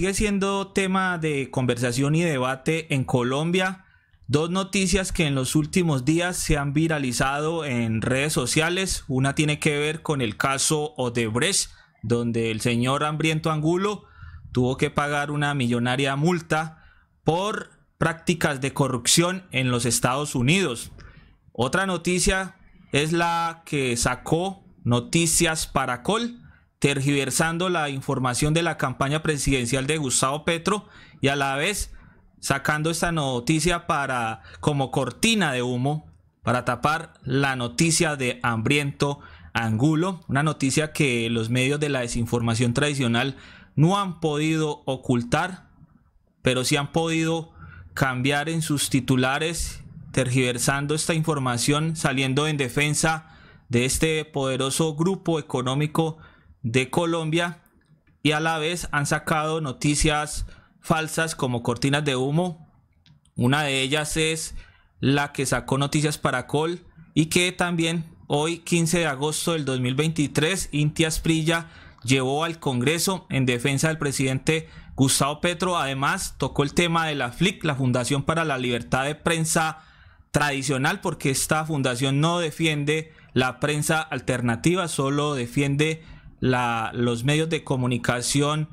Sigue siendo tema de conversación y debate en Colombia. Dos noticias que en los últimos días se han viralizado en redes sociales. Una tiene que ver con el caso Odebrecht, donde el señor Hambriento Angulo tuvo que pagar una millonaria multa por prácticas de corrupción en los Estados Unidos. Otra noticia es la que sacó Noticias Paracol tergiversando la información de la campaña presidencial de Gustavo Petro y a la vez sacando esta noticia para como cortina de humo para tapar la noticia de hambriento angulo, una noticia que los medios de la desinformación tradicional no han podido ocultar, pero sí han podido cambiar en sus titulares, tergiversando esta información, saliendo en defensa de este poderoso grupo económico de Colombia y a la vez han sacado noticias falsas como cortinas de humo. Una de ellas es la que sacó Noticias para Col y que también hoy 15 de agosto del 2023 Intias Prilla llevó al Congreso en defensa del presidente Gustavo Petro. Además tocó el tema de la FLIC, la Fundación para la Libertad de Prensa Tradicional, porque esta fundación no defiende la prensa alternativa, solo defiende los medios de comunicación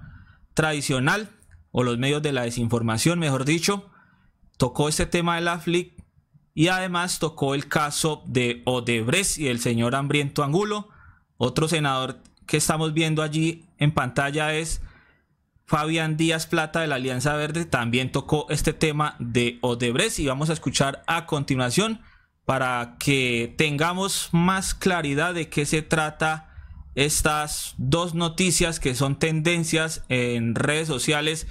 tradicional o los medios de la desinformación, mejor dicho, tocó este tema de la FLIC y además tocó el caso de Odebrecht y el señor Hambriento Angulo. Otro senador que estamos viendo allí en pantalla es Fabián Díaz Plata de la Alianza Verde, también tocó este tema de Odebrecht y vamos a escuchar a continuación para que tengamos más claridad de qué se trata estas dos noticias que son tendencias en redes sociales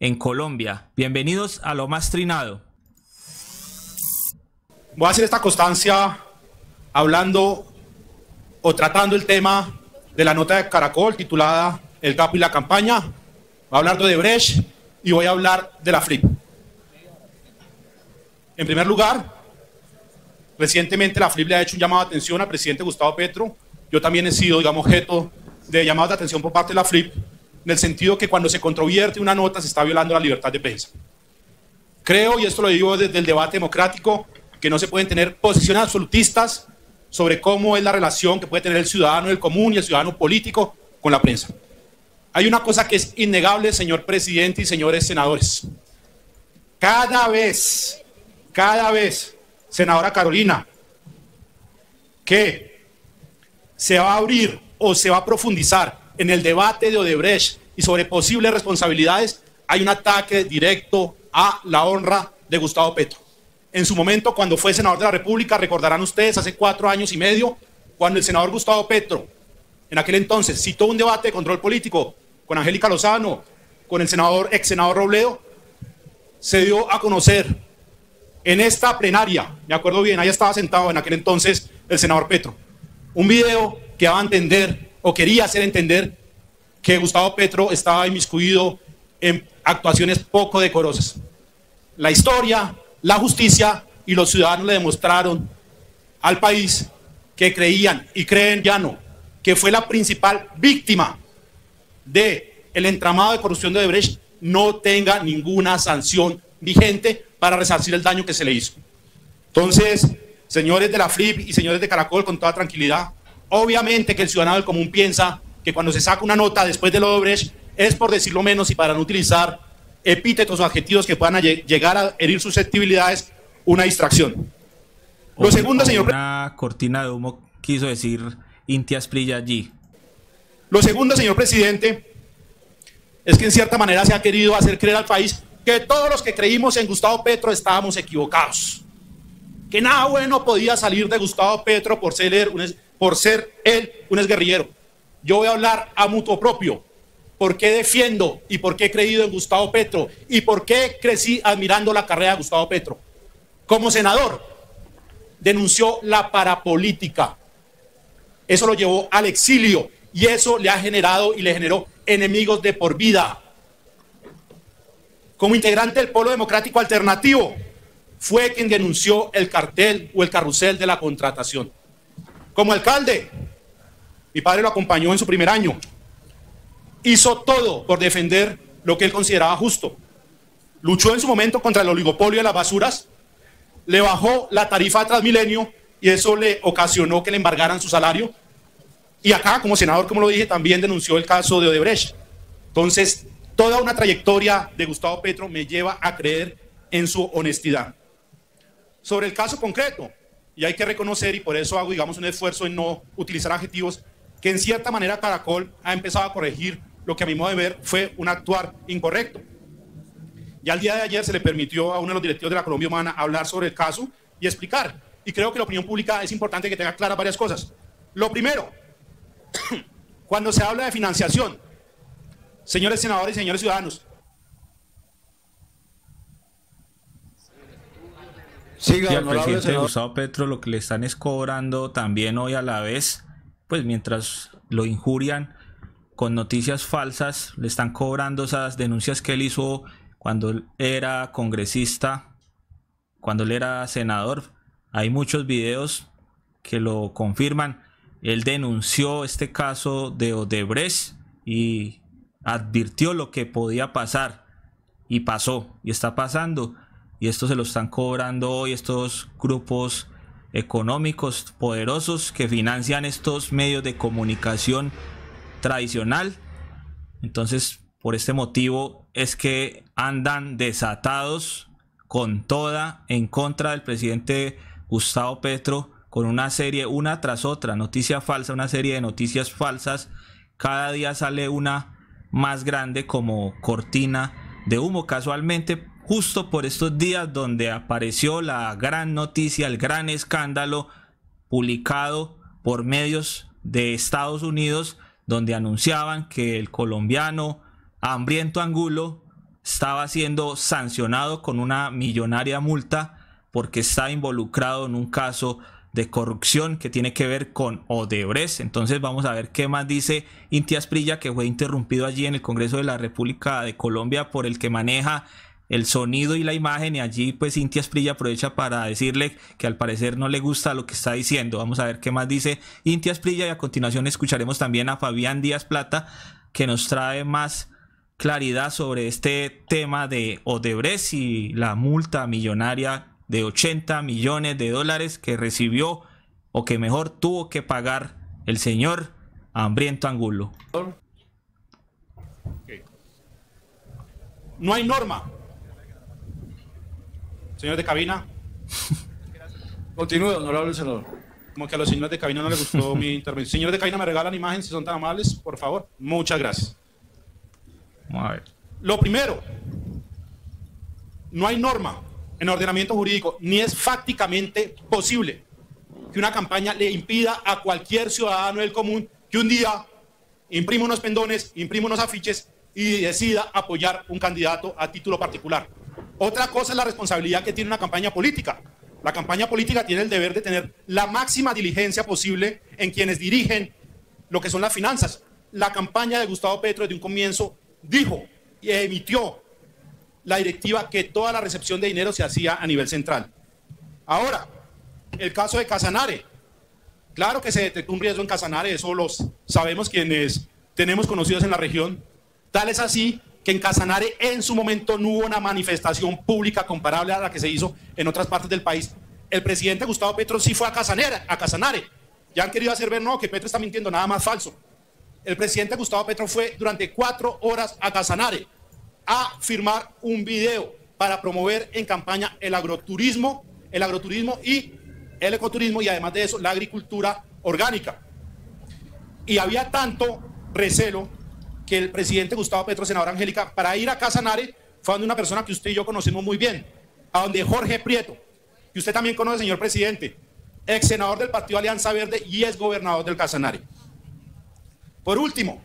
en Colombia. Bienvenidos a Lo Más Trinado. Voy a hacer esta constancia hablando o tratando el tema de la nota de Caracol titulada El Capo y la Campaña. Voy a hablar de Brecht y voy a hablar de la Flip. En primer lugar, recientemente la Flip le ha hecho un llamado de atención al presidente Gustavo Petro yo también he sido, digamos, objeto de llamadas de atención por parte de la FLIP, en el sentido que cuando se controvierte una nota se está violando la libertad de prensa. Creo, y esto lo digo desde el debate democrático, que no se pueden tener posiciones absolutistas sobre cómo es la relación que puede tener el ciudadano del común y el ciudadano político con la prensa. Hay una cosa que es innegable, señor presidente y señores senadores. Cada vez, cada vez, senadora Carolina, que se va a abrir o se va a profundizar en el debate de Odebrecht y sobre posibles responsabilidades, hay un ataque directo a la honra de Gustavo Petro. En su momento, cuando fue senador de la República, recordarán ustedes, hace cuatro años y medio, cuando el senador Gustavo Petro, en aquel entonces, citó un debate de control político con Angélica Lozano, con el senador, ex senador Robledo, se dio a conocer en esta plenaria, me acuerdo bien, ahí estaba sentado en aquel entonces el senador Petro, un video que va a entender o quería hacer entender que Gustavo Petro estaba inmiscuido en actuaciones poco decorosas. La historia, la justicia y los ciudadanos le demostraron al país que creían y creen ya no que fue la principal víctima de el entramado de corrupción de Odebrecht no tenga ninguna sanción vigente para resarcir el daño que se le hizo. Entonces, señores de la FLIP y señores de Caracol, con toda tranquilidad. Obviamente que el ciudadano del común piensa que cuando se saca una nota después de los Odebrecht es por decirlo menos y para no utilizar epítetos o adjetivos que puedan llegar a herir susceptibilidades, una distracción. Lo segundo, señor... Una cortina de humo quiso decir Intias allí. Lo segundo, señor presidente, es que en cierta manera se ha querido hacer creer al país que todos los que creímos en Gustavo Petro estábamos equivocados que nada bueno podía salir de Gustavo Petro por ser él un, por ser él un exguerrillero. Yo voy a hablar a mutuo propio. ¿Por qué defiendo y por qué he creído en Gustavo Petro? ¿Y por qué crecí admirando la carrera de Gustavo Petro? Como senador, denunció la parapolítica. Eso lo llevó al exilio y eso le ha generado y le generó enemigos de por vida. Como integrante del Polo Democrático Alternativo, fue quien denunció el cartel o el carrusel de la contratación. Como alcalde, mi padre lo acompañó en su primer año. Hizo todo por defender lo que él consideraba justo. Luchó en su momento contra el oligopolio de las basuras, le bajó la tarifa a Transmilenio y eso le ocasionó que le embargaran su salario. Y acá, como senador, como lo dije, también denunció el caso de Odebrecht. Entonces, toda una trayectoria de Gustavo Petro me lleva a creer en su honestidad sobre el caso concreto. Y hay que reconocer, y por eso hago, digamos, un esfuerzo en no utilizar adjetivos, que en cierta manera Caracol ha empezado a corregir lo que a mi modo de ver fue un actuar incorrecto. Y al día de ayer se le permitió a uno de los directivos de la Colombia Humana hablar sobre el caso y explicar. Y creo que la opinión pública es importante que tenga claras varias cosas. Lo primero, cuando se habla de financiación, señores senadores y señores ciudadanos, y al presidente Gustavo Petro lo que le están es cobrando también hoy a la vez, pues mientras lo injurian con noticias falsas, le están cobrando esas denuncias que él hizo cuando era congresista, cuando él era senador. Hay muchos videos que lo confirman. Él denunció este caso de Odebrecht y advirtió lo que podía pasar. Y pasó, y está pasando y esto se lo están cobrando hoy estos grupos económicos poderosos que financian estos medios de comunicación tradicional. Entonces, por este motivo es que andan desatados con toda en contra del presidente Gustavo Petro con una serie una tras otra, noticia falsa, una serie de noticias falsas. Cada día sale una más grande como cortina de humo. Casualmente justo por estos días donde apareció la gran noticia, el gran escándalo publicado por medios de Estados Unidos, donde anunciaban que el colombiano hambriento Angulo estaba siendo sancionado con una millonaria multa porque está involucrado en un caso de corrupción que tiene que ver con Odebrecht. Entonces vamos a ver qué más dice Intias Prilla, que fue interrumpido allí en el Congreso de la República de Colombia por el que maneja el sonido y la imagen y allí pues Cintia Esprilla aprovecha para decirle que al parecer no le gusta lo que está diciendo. Vamos a ver qué más dice Intias Esprilla y a continuación escucharemos también a Fabián Díaz Plata que nos trae más claridad sobre este tema de Odebrecht y la multa millonaria de 80 millones de dólares que recibió o que mejor tuvo que pagar el señor Hambriento Angulo. No hay norma Señor de cabina. Continúe, honorable senador. Como que a los señores de cabina no les gustó mi intervención. Señores de cabina, me regalan imágenes, si son tan amables, por favor. Muchas gracias. Lo primero, no hay norma en ordenamiento jurídico, ni es fácticamente posible que una campaña le impida a cualquier ciudadano del común que un día imprima unos pendones, imprima unos afiches y decida apoyar un candidato a título particular. Otra cosa es la responsabilidad que tiene una campaña política. La campaña política tiene el deber de tener la máxima diligencia posible en quienes dirigen lo que son las finanzas. La campaña de Gustavo Petro desde un comienzo dijo y emitió la directiva que toda la recepción de dinero se hacía a nivel central. Ahora, el caso de Casanare. Claro que se detectó un riesgo en Casanare, eso los sabemos quienes tenemos conocidos en la región. Tal es así que en Casanare en su momento no hubo una manifestación pública comparable a la que se hizo en otras partes del país. El presidente Gustavo Petro sí fue a Casanare, a Casanare. Ya han querido hacer ver, no, que Petro está mintiendo, nada más falso. El presidente Gustavo Petro fue durante cuatro horas a Casanare a firmar un video para promover en campaña el agroturismo, el agroturismo y el ecoturismo y además de eso la agricultura orgánica. Y había tanto recelo que el presidente Gustavo Petro, senador Angélica, para ir a Casanare fue donde una persona que usted y yo conocemos muy bien, a donde Jorge Prieto, que usted también conoce, señor presidente, ex senador del Partido Alianza Verde y ex gobernador del Casanare. Por último,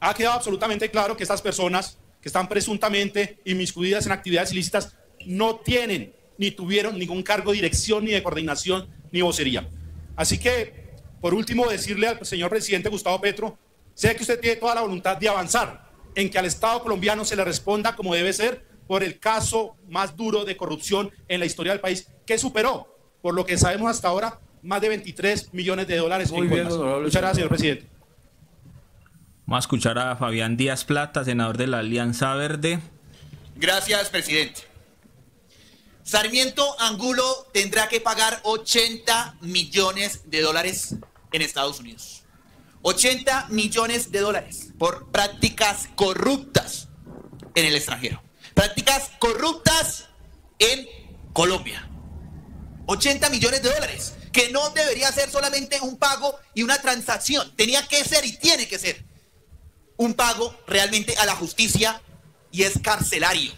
ha quedado absolutamente claro que estas personas que están presuntamente inmiscuidas en actividades ilícitas no tienen ni tuvieron ningún cargo de dirección, ni de coordinación, ni vocería. Así que, por último, decirle al señor presidente Gustavo Petro Sé que usted tiene toda la voluntad de avanzar en que al Estado colombiano se le responda como debe ser por el caso más duro de corrupción en la historia del país, que superó, por lo que sabemos hasta ahora, más de 23 millones de dólares. en Muchas gracias, señor presidente. Vamos a escuchar a Fabián Díaz Plata, senador de la Alianza Verde. Gracias, presidente. Sarmiento Angulo tendrá que pagar 80 millones de dólares en Estados Unidos. 80 millones de dólares por prácticas corruptas en el extranjero. Prácticas corruptas en Colombia. 80 millones de dólares, que no debería ser solamente un pago y una transacción. Tenía que ser y tiene que ser un pago realmente a la justicia y es carcelario.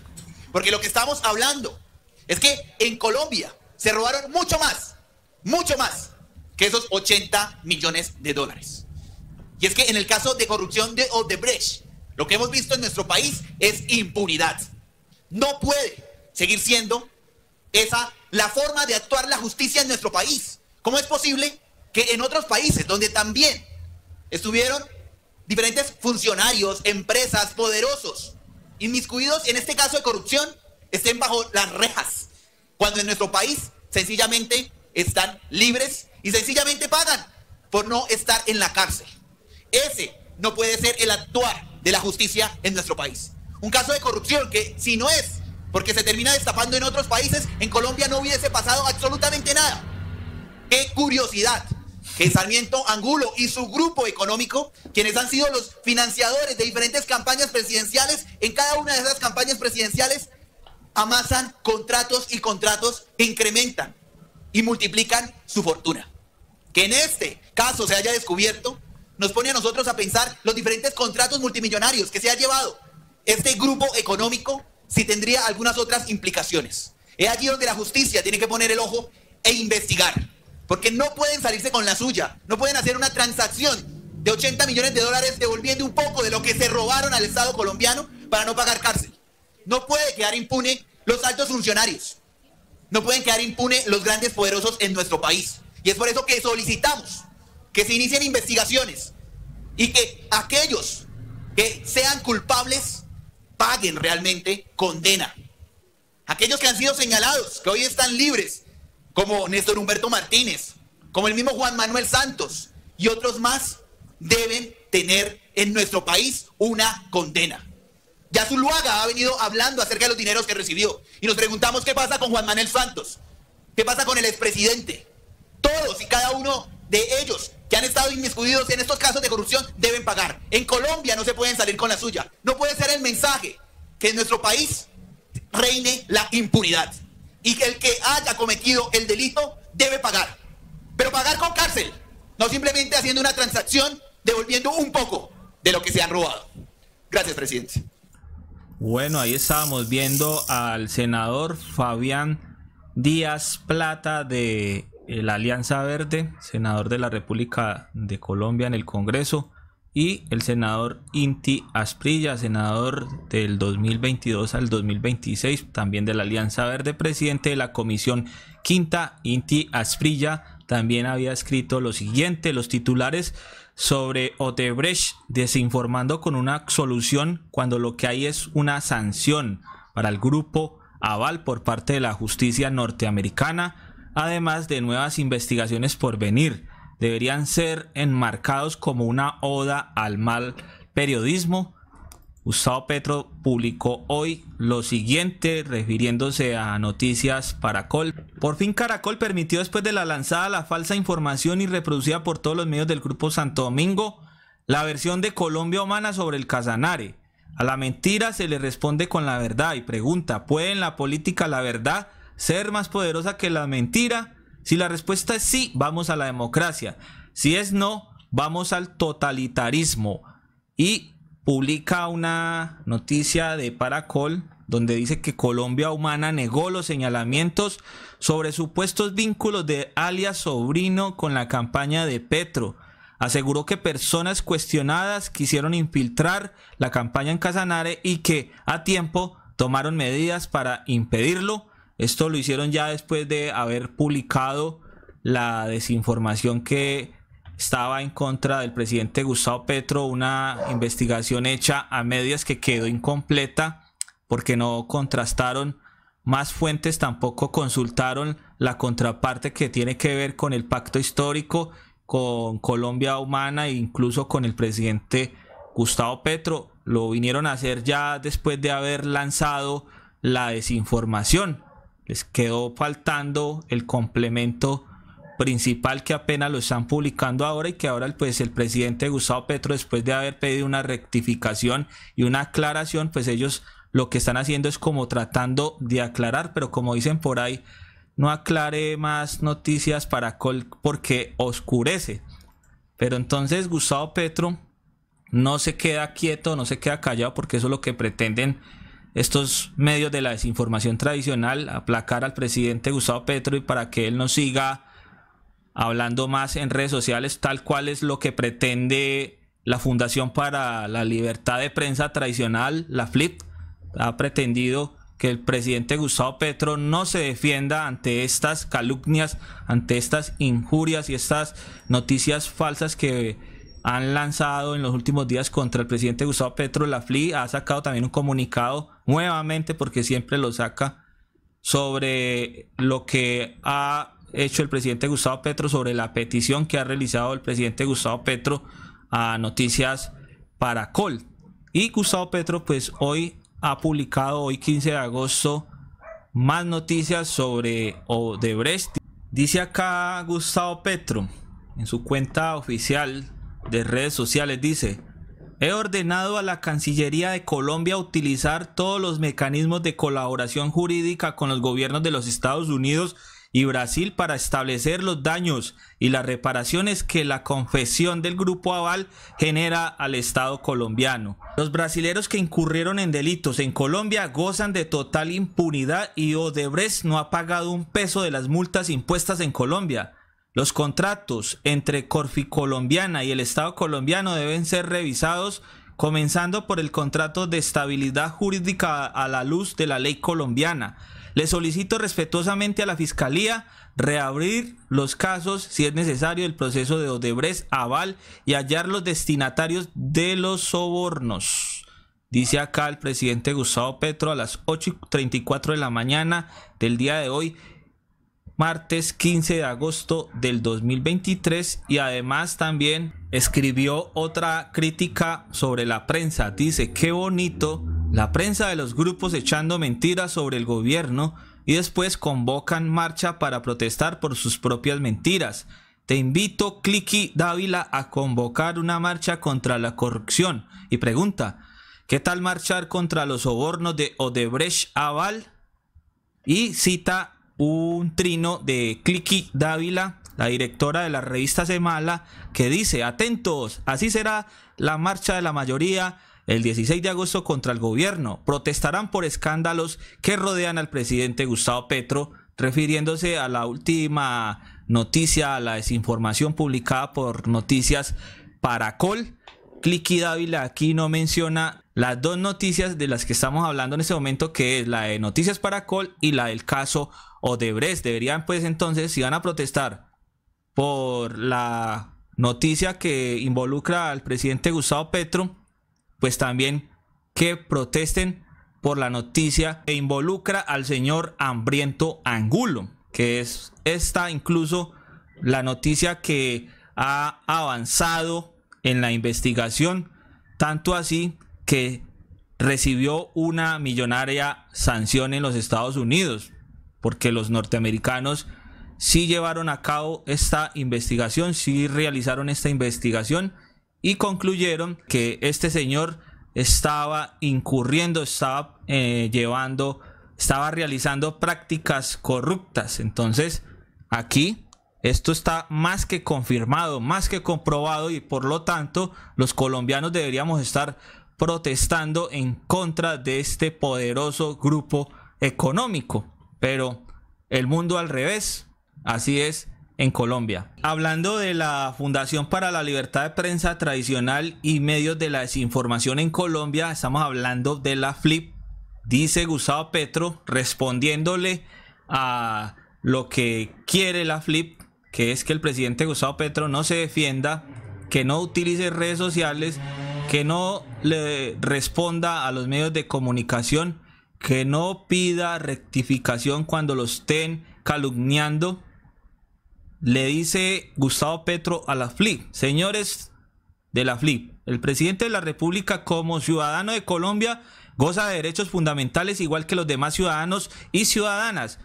Porque lo que estamos hablando es que en Colombia se robaron mucho más, mucho más que esos 80 millones de dólares. Y es que en el caso de corrupción de Odebrecht, lo que hemos visto en nuestro país es impunidad. No puede seguir siendo esa la forma de actuar la justicia en nuestro país. ¿Cómo es posible que en otros países donde también estuvieron diferentes funcionarios, empresas, poderosos, inmiscuidos en este caso de corrupción, estén bajo las rejas, cuando en nuestro país sencillamente están libres y sencillamente pagan por no estar en la cárcel? Ese no puede ser el actuar de la justicia en nuestro país. Un caso de corrupción que si no es porque se termina destapando en otros países, en Colombia no hubiese pasado absolutamente nada. Qué curiosidad que Sarmiento Angulo y su grupo económico, quienes han sido los financiadores de diferentes campañas presidenciales, en cada una de esas campañas presidenciales amasan contratos y contratos incrementan y multiplican su fortuna. Que en este caso se haya descubierto nos pone a nosotros a pensar los diferentes contratos multimillonarios que se ha llevado este grupo económico si tendría algunas otras implicaciones. Es allí donde la justicia tiene que poner el ojo e investigar, porque no pueden salirse con la suya, no pueden hacer una transacción de 80 millones de dólares devolviendo un poco de lo que se robaron al Estado colombiano para no pagar cárcel. No puede quedar impune los altos funcionarios, no pueden quedar impune los grandes poderosos en nuestro país. Y es por eso que solicitamos que se inicien investigaciones y que aquellos que sean culpables paguen realmente condena. Aquellos que han sido señalados, que hoy están libres, como Néstor Humberto Martínez, como el mismo Juan Manuel Santos y otros más, deben tener en nuestro país una condena. Ya Zuluaga ha venido hablando acerca de los dineros que recibió y nos preguntamos qué pasa con Juan Manuel Santos, qué pasa con el expresidente. Todos y cada uno de ellos que han estado inmiscuidos en estos casos de corrupción deben pagar. En Colombia no se pueden salir con la suya. No puede ser el mensaje que en nuestro país reine la impunidad y que el que haya cometido el delito debe pagar. Pero pagar con cárcel, no simplemente haciendo una transacción devolviendo un poco de lo que se han robado. Gracias, presidente. Bueno, ahí estábamos viendo al senador Fabián Díaz Plata de el eh, Alianza Verde, senador de la República de Colombia en el Congreso, y el senador Inti Asprilla, senador del 2022 al 2026, también de la Alianza Verde, presidente de la Comisión Quinta, Inti Asprilla, también había escrito lo siguiente, los titulares sobre Odebrecht desinformando con una solución cuando lo que hay es una sanción para el grupo Aval por parte de la justicia norteamericana además de nuevas investigaciones por venir. Deberían ser enmarcados como una oda al mal periodismo. Gustavo Petro publicó hoy lo siguiente refiriéndose a Noticias Paracol. Por fin Caracol permitió después de la lanzada la falsa información y reproducida por todos los medios del Grupo Santo Domingo la versión de Colombia Humana sobre el Casanare. A la mentira se le responde con la verdad y pregunta, ¿puede en la política la verdad ser más poderosa que la mentira? Si la respuesta es sí, vamos a la democracia. Si es no, vamos al totalitarismo. Y publica una noticia de Paracol donde dice que Colombia Humana negó los señalamientos sobre supuestos vínculos de alias sobrino con la campaña de Petro. Aseguró que personas cuestionadas quisieron infiltrar la campaña en Casanare y que a tiempo tomaron medidas para impedirlo esto lo hicieron ya después de haber publicado la desinformación que estaba en contra del presidente Gustavo Petro, una investigación hecha a medias que quedó incompleta porque no contrastaron más fuentes, tampoco consultaron la contraparte que tiene que ver con el pacto histórico, con Colombia Humana e incluso con el presidente Gustavo Petro. Lo vinieron a hacer ya después de haber lanzado la desinformación les quedó faltando el complemento principal que apenas lo están publicando ahora y que ahora pues el presidente Gustavo Petro después de haber pedido una rectificación y una aclaración pues ellos lo que están haciendo es como tratando de aclarar pero como dicen por ahí no aclare más noticias para col porque oscurece pero entonces Gustavo Petro no se queda quieto no se queda callado porque eso es lo que pretenden estos medios de la desinformación tradicional, aplacar al presidente Gustavo Petro y para que él no siga hablando más en redes sociales, tal cual es lo que pretende la Fundación para la Libertad de Prensa Tradicional, la FLIP, ha pretendido que el presidente Gustavo Petro no se defienda ante estas calumnias, ante estas injurias y estas noticias falsas que han lanzado en los últimos días contra el presidente Gustavo Petro. La FLI ha sacado también un comunicado nuevamente, porque siempre lo saca, sobre lo que ha hecho el presidente Gustavo Petro, sobre la petición que ha realizado el presidente Gustavo Petro a Noticias para Col Y Gustavo Petro, pues hoy ha publicado, hoy 15 de agosto, más noticias sobre Odebrecht. Dice acá Gustavo Petro en su cuenta oficial de redes sociales dice, he ordenado a la Cancillería de Colombia utilizar todos los mecanismos de colaboración jurídica con los gobiernos de los Estados Unidos y Brasil para establecer los daños y las reparaciones que la confesión del grupo Aval genera al Estado colombiano. Los brasileros que incurrieron en delitos en Colombia gozan de total impunidad y Odebrecht no ha pagado un peso de las multas impuestas en Colombia. Los contratos entre Corfi Colombiana y el Estado colombiano deben ser revisados comenzando por el contrato de estabilidad jurídica a la luz de la ley colombiana. Le solicito respetuosamente a la Fiscalía reabrir los casos, si es necesario, el proceso de Odebrecht, Aval y hallar los destinatarios de los sobornos. Dice acá el presidente Gustavo Petro a las 8.34 de la mañana del día de hoy martes 15 de agosto del 2023 y además también escribió otra crítica sobre la prensa. Dice, qué bonito, la prensa de los grupos echando mentiras sobre el gobierno y después convocan marcha para protestar por sus propias mentiras. Te invito, Clicky Dávila, a convocar una marcha contra la corrupción. Y pregunta, ¿Qué tal marchar contra los sobornos de Odebrecht Aval? Y cita un trino de Cliqui Dávila, la directora de la revista Semala, que dice, atentos, así será la marcha de la mayoría el 16 de agosto contra el gobierno. Protestarán por escándalos que rodean al presidente Gustavo Petro, refiriéndose a la última noticia, a la desinformación publicada por Noticias Paracol. Cliqui Dávila aquí no menciona las dos noticias de las que estamos hablando en este momento, que es la de Noticias para Col y la del caso Odebrecht. Deberían pues entonces, si van a protestar por la noticia que involucra al presidente Gustavo Petro, pues también que protesten por la noticia que involucra al señor Hambriento Angulo, que es esta incluso la noticia que ha avanzado en la investigación, tanto así que recibió una millonaria sanción en los Estados Unidos, porque los norteamericanos sí llevaron a cabo esta investigación, sí realizaron esta investigación y concluyeron que este señor estaba incurriendo, estaba eh, llevando, estaba realizando prácticas corruptas. Entonces, aquí esto está más que confirmado, más que comprobado y por lo tanto los colombianos deberíamos estar protestando en contra de este poderoso grupo económico. Pero el mundo al revés, así es en Colombia. Hablando de la Fundación para la Libertad de Prensa Tradicional y Medios de la Desinformación en Colombia, estamos hablando de la FLIP, dice Gustavo Petro, respondiéndole a lo que quiere la FLIP, que es que el presidente Gustavo Petro no se defienda, que no utilice redes sociales que no le responda a los medios de comunicación, que no pida rectificación cuando lo estén calumniando. Le dice Gustavo Petro a la FLIP, señores de la FLIP, el presidente de la República como ciudadano de Colombia goza de derechos fundamentales igual que los demás ciudadanos y ciudadanas.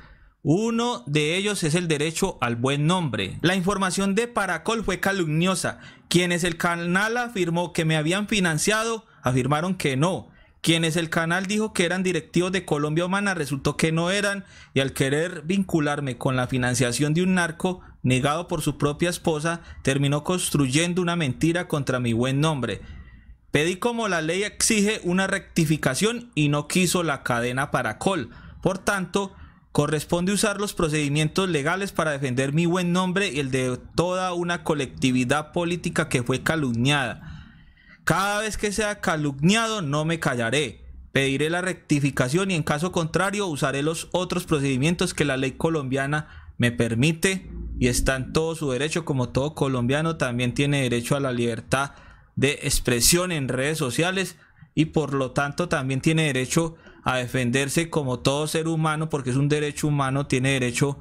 Uno de ellos es el derecho al buen nombre. La información de Paracol fue calumniosa. Quienes el canal afirmó que me habían financiado, afirmaron que no. Quienes el canal dijo que eran directivos de Colombia Humana, resultó que no eran. Y al querer vincularme con la financiación de un narco, negado por su propia esposa, terminó construyendo una mentira contra mi buen nombre. Pedí como la ley exige una rectificación y no quiso la cadena Paracol. Por tanto, Corresponde usar los procedimientos legales para defender mi buen nombre y el de toda una colectividad política que fue calumniada. Cada vez que sea calumniado no me callaré. Pediré la rectificación y en caso contrario usaré los otros procedimientos que la ley colombiana me permite y está en todo su derecho como todo colombiano también tiene derecho a la libertad de expresión en redes sociales y por lo tanto también tiene derecho a defenderse como todo ser humano, porque es un derecho humano, tiene derecho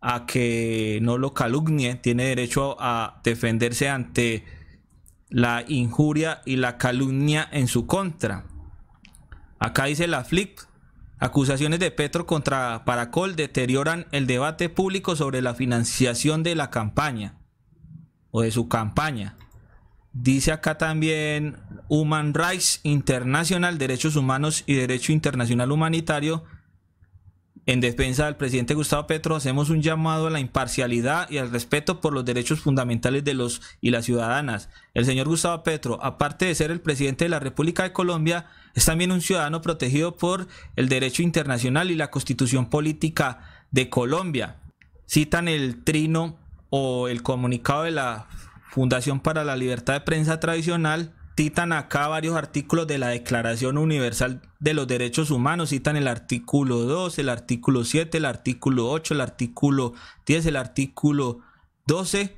a que no lo calumnie, tiene derecho a defenderse ante la injuria y la calumnia en su contra. Acá dice la FLIP, acusaciones de Petro contra Paracol deterioran el debate público sobre la financiación de la campaña o de su campaña. Dice acá también Human Rights International, Derechos Humanos y Derecho Internacional Humanitario. En defensa del presidente Gustavo Petro, hacemos un llamado a la imparcialidad y al respeto por los derechos fundamentales de los y las ciudadanas. El señor Gustavo Petro, aparte de ser el presidente de la República de Colombia, es también un ciudadano protegido por el derecho internacional y la constitución política de Colombia. Citan el trino o el comunicado de la Fundación para la Libertad de Prensa Tradicional, citan acá varios artículos de la Declaración Universal de los Derechos Humanos, citan el artículo 2, el artículo 7, el artículo 8, el artículo 10, el artículo 12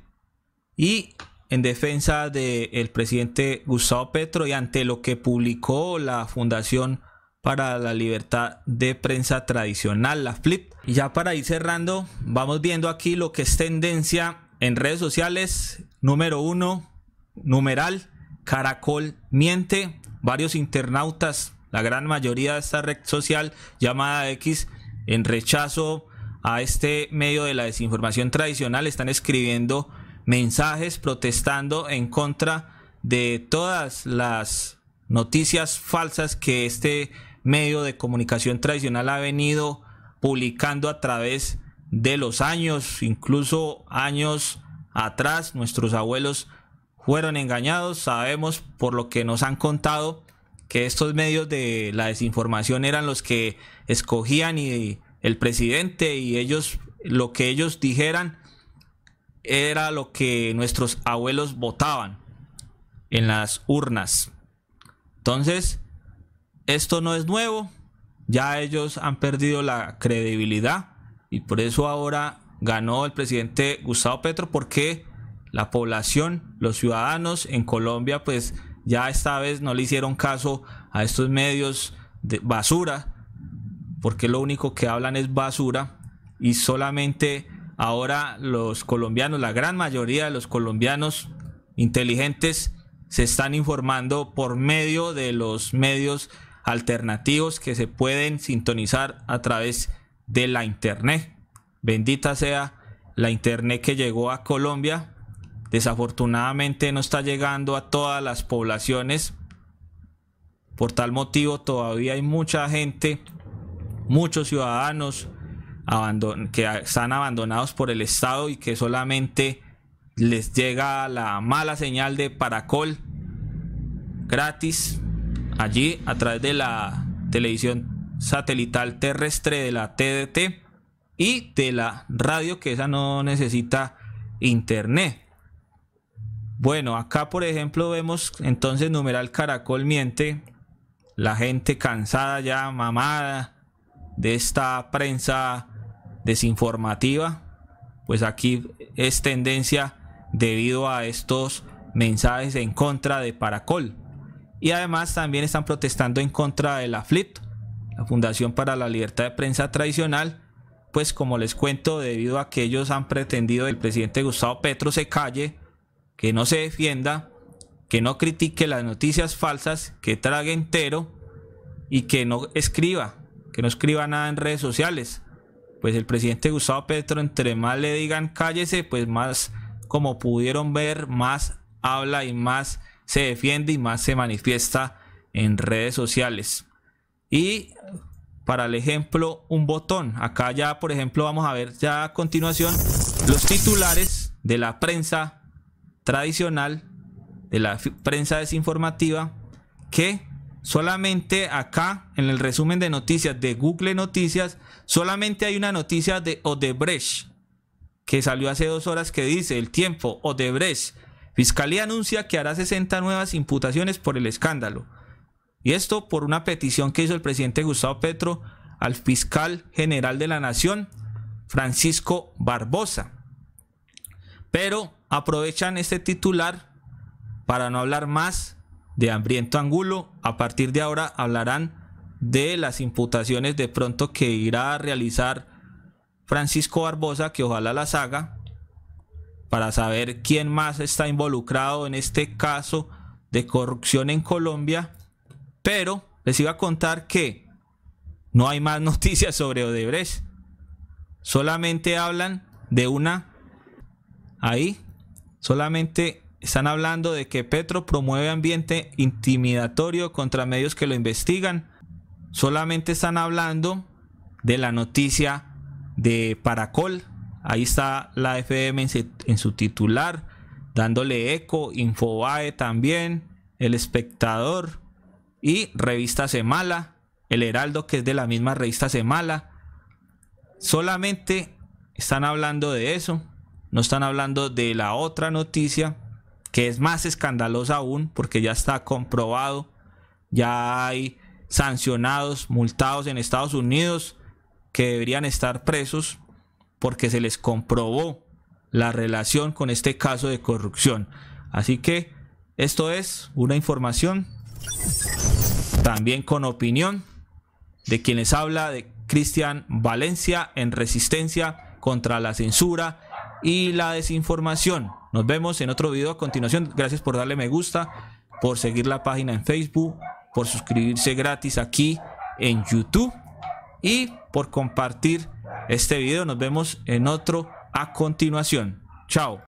y en defensa del presidente Gustavo Petro y ante lo que publicó la Fundación para la Libertad de Prensa Tradicional, la FLIP. Y ya para ir cerrando, vamos viendo aquí lo que es tendencia en redes sociales, número uno, numeral, Caracol Miente. Varios internautas, la gran mayoría de esta red social llamada X, en rechazo a este medio de la desinformación tradicional, están escribiendo mensajes protestando en contra de todas las noticias falsas que este medio de comunicación tradicional ha venido publicando a través de de los años, incluso años atrás, nuestros abuelos fueron engañados. Sabemos por lo que nos han contado que estos medios de la desinformación eran los que escogían y el presidente y ellos lo que ellos dijeran era lo que nuestros abuelos votaban en las urnas. Entonces, esto no es nuevo, ya ellos han perdido la credibilidad y por eso ahora ganó el presidente Gustavo Petro porque la población, los ciudadanos en Colombia, pues ya esta vez no le hicieron caso a estos medios de basura, porque lo único que hablan es basura y solamente ahora los colombianos, la gran mayoría de los colombianos inteligentes, se están informando por medio de los medios alternativos que se pueden sintonizar a través de de la Internet. Bendita sea la Internet que llegó a Colombia. Desafortunadamente no está llegando a todas las poblaciones. Por tal motivo todavía hay mucha gente, muchos ciudadanos que están abandonados por el Estado y que solamente les llega la mala señal de Paracol gratis allí a través de la televisión satelital terrestre de la TDT y de la radio, que esa no necesita internet. Bueno, acá por ejemplo vemos entonces numeral caracol miente, la gente cansada ya, mamada de esta prensa desinformativa, pues aquí es tendencia debido a estos mensajes en contra de Paracol. Y además también están protestando en contra de la FLIP, la Fundación para la Libertad de Prensa Tradicional, pues como les cuento, debido a que ellos han pretendido el presidente Gustavo Petro se calle, que no se defienda, que no critique las noticias falsas, que trague entero y que no escriba, que no escriba nada en redes sociales. Pues el presidente Gustavo Petro, entre más le digan cállese, pues más, como pudieron ver, más habla y más se defiende y más se manifiesta en redes sociales. Y para el ejemplo, un botón. Acá ya, por ejemplo, vamos a ver ya a continuación los titulares de la prensa tradicional, de la prensa desinformativa, que solamente acá en el resumen de noticias de Google Noticias, solamente hay una noticia de Odebrecht que salió hace dos horas que dice el tiempo Odebrecht. Fiscalía anuncia que hará 60 nuevas imputaciones por el escándalo. Y esto por una petición que hizo el presidente Gustavo Petro al fiscal general de la Nación, Francisco Barbosa. Pero aprovechan este titular para no hablar más de hambriento angulo. A partir de ahora hablarán de las imputaciones de pronto que irá a realizar Francisco Barbosa, que ojalá las haga, para saber quién más está involucrado en este caso de corrupción en Colombia pero les iba a contar que no hay más noticias sobre Odebrecht. Solamente hablan de una ahí. Solamente están hablando de que Petro promueve ambiente intimidatorio contra medios que lo investigan. Solamente están hablando de la noticia de Paracol. Ahí está la FM en su, titular, dándole eco, Infobae también, El Espectador y Revista Semala, El Heraldo, que es de la misma revista Semala. Solamente están hablando de eso, no están hablando de la otra noticia, que es más escandalosa aún, porque ya está comprobado, ya hay sancionados, multados en Estados Unidos, que deberían estar presos porque se les comprobó la relación con este caso de corrupción. Así que esto es una información también con opinión de quienes habla de Cristian Valencia en resistencia contra la censura y la desinformación. Nos vemos en otro video a continuación. Gracias por darle me gusta, por seguir la página en Facebook, por suscribirse gratis aquí en YouTube y por compartir este video. Nos vemos en otro a continuación. Chao.